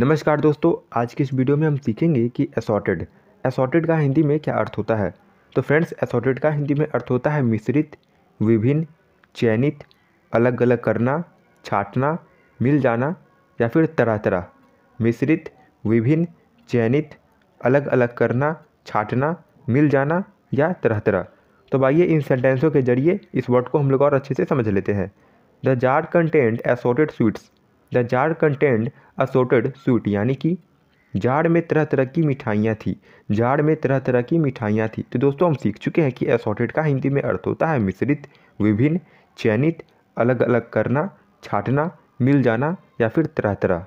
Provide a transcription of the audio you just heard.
नमस्कार दोस्तों आज की इस वीडियो में हम सीखेंगे कि असॉर्टेड असॉर्टेड का हिंदी में क्या अर्थ होता है तो फ्रेंड्स असॉर्टेड का हिंदी में अर्थ होता है मिश्रित विभिन्न चयनित अलग अलग करना छाटना मिल जाना या फिर तरह तरह मिश्रित विभिन्न चयनित अलग अलग करना छाटना मिल जाना या तरह तरह तो आइए इन सेंटेंसों के जरिए इस वर्ड को हम लोग और अच्छे से समझ लेते हैं the jar content assorted sweets the jar content assorted sweet यानी कि जाड़ में तरह तरह की मिठाइयाँ थी जाड़ में तरह तरह की मिठाइयाँ थी तो दोस्तों हम सीख चुके हैं कि असोटेड का हिंदी में अर्थ होता है मिश्रित विभिन्न चयनित अलग अलग करना छाटना मिल जाना या फिर तरह तरह